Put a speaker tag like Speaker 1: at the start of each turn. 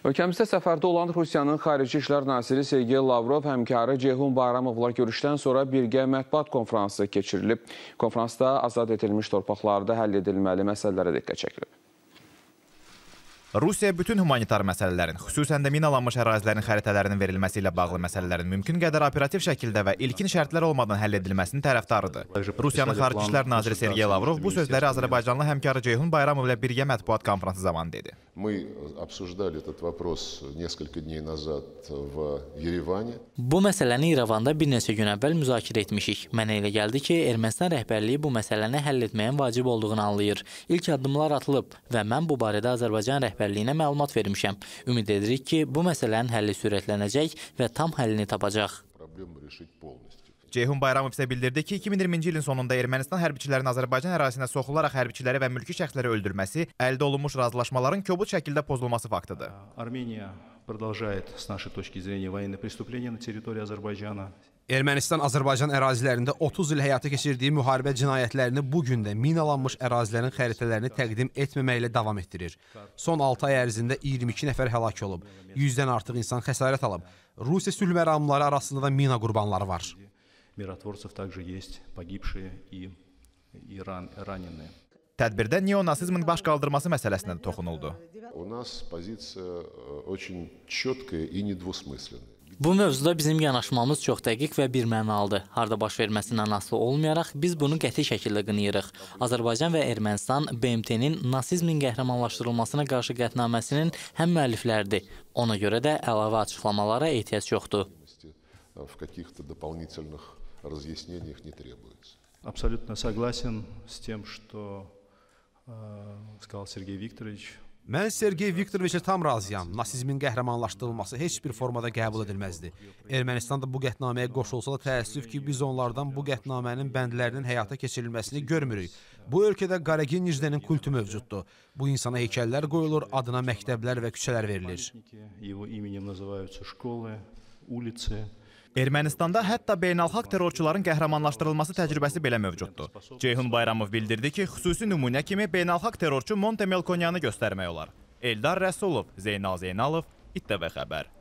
Speaker 1: Ölkəmizdə səfərdə olan Rusiyanın Xarici İşlər Naziri Sergey Lavrov həmkarı Cehun Bayramovla görüşdən sonra birgə mətbuat konfransı keçirilib. Konfransda azad edilmiş torpaqlarda həll edilməli məsələlərə diqqət çəkilib.
Speaker 2: Rusiya bütün humanitar məsələlərin, xüsusən də minalanmış ərazilərin xəritələrinin verilməsi ilə bağlı məsələlərin mümkün qədər operativ şəkildə və ilkin şərtlər olmadan həll edilməsinin tərəfdarıdır. Rusiyanın Xarici İşlər naziri Sergey Lavrov bu sözləri Azərbaycanlı həmkarı Ceyhun Bayramov ilə birgə mətbuat konfransı zamanı dedi.
Speaker 3: Bu məsələni İrəvanda bir neçə gün əvvəl müzakirə etmişik. Mənə elə gəldi ki, Ermənistan rəhbərliyi bu məsələni həll etməyin vacib olduğunu anlayır. İlk addımlar atılıb və mən bu barədə Azərbaycan rəhbərliyi rəhbərliyinə məlumat vermişəm. Ümid edirik ki, bu məsələnin həlli sürətlənəcək və tam həllini tapacaq. Ceyhun Bayramov isə bildirdi ki, 2020-ci ilin sonunda Ermənistan hərbiçilərinin
Speaker 2: Azərbaycan ərazisinə soxularaq hərbiçiləri və mülki şəxsləri öldürməsi əldə olunmuş razılaşmaların kobud şəkildə
Speaker 4: pozulması faktıdır. Armeniya продолжает с нашей точки зрения военные преступления на территории Азербайджана.
Speaker 1: Ermənistan Azərbaycan ərazilərində 30 il həyata keçirdiyi müharibə cinayətlərini bu gün də minalanmış ərazilərin xəritələrini təqdim etməməklə davam etdirir. Son 6 ay ərzində 22 nəfər həlak olub, 100-dən artıq insan xəsarət alıb. Rusiya sülh məramları arasında da mina qurbanları var.
Speaker 4: Миротворцев также есть погибшие и
Speaker 5: и раненые.
Speaker 2: Tədbirdə neonasizmin baş qaldırması məsələsinə də toxunuldu.
Speaker 5: У нас позиция э, очень четкая и недвусмысленная.
Speaker 3: Bu mövzuda bizim yanaşmamız çox dəqiq və birmənalıdır. Harda baş verməsindən asılı olmayaraq biz bunu qəti şəkildə qınayırıq. Azərbaycan və Ermənistan BMT-nin nasizmin qəhrəmanlaşdırılmasına qarşı qətnaməsinin həm müəllifləridir. Ona görə də əlavə açıqlamalara ehtiyac yoxdur.
Speaker 5: в каких-то дополнительных разъяснениях не требуется.
Speaker 4: Абсолютно согласен с тем, что э, сказал Сергей Викторович. Mən Sergey
Speaker 1: Viktoroviçə tam razıyam. Nasizmin qəhrəmanlaşdırılması heç bir formada qəbul edilməzdi. Ermənistan da bu qətnaməyə qoşulsa da təəssüf ki, biz onlardan bu qətnamənin bəndlərinin həyata keçirilməsini görmürük. Bu ölkədə Qaragin Nijdenin kultu mövcuddur. Bu insana heykəllər qoyulur, adına məktəblər və küçələr verilir.
Speaker 4: Его именем называются школы, улицы,
Speaker 2: Ermənistanda hətta beynəlxalq terrorçuların qəhrəmanlaşdırılması təcrübəsi belə mövcuddur. Ceyhun Bayramov bildirdi ki, xüsusi nümunə kimi beynəlxalq terrorçu Monte Melkonyanı göstərmək olar. Eldar Rəsulov, Zeynal Zeynalov, İTV Xəbər.